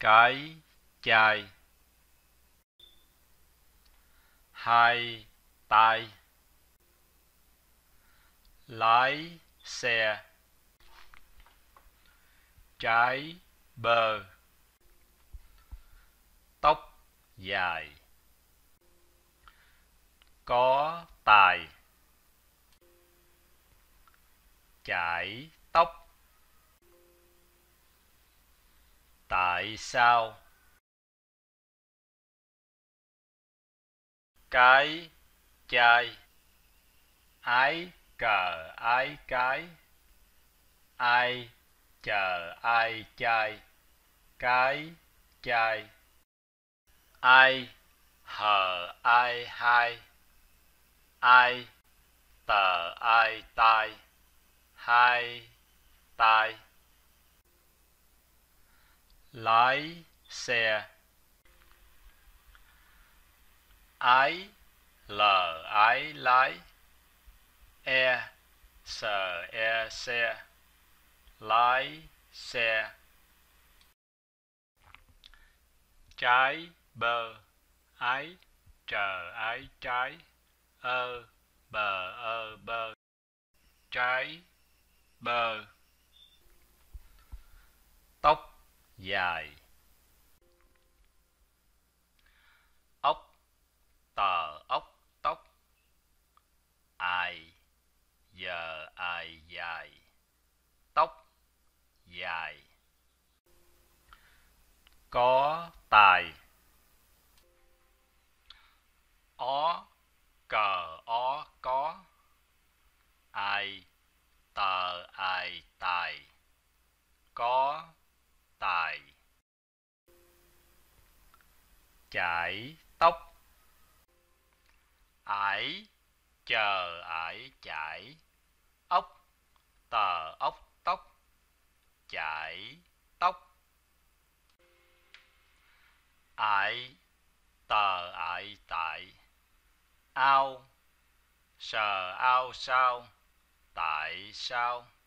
cái chai hai tay lái xe trái bờ tóc dài có tài chải tóc tại sao cái chai ái cờ ái cái ai chờ ai chai cái chai ai hờ ai hai ai tờ ai tai hai tai lái xe ái lờ ái lái e sờ e xe lái xe trái bờ ái chờ ái trái ơ bờ ơ bờ trái bờ dài ốc tờ ốc tóc ai giờ ai dài tóc dài có tài ó cờ ó có ai tờ ai tài có chải tóc ải chờ ải chải ốc tờ ốc tóc chải tóc ải tờ ải tại ao sờ ao sao tại sao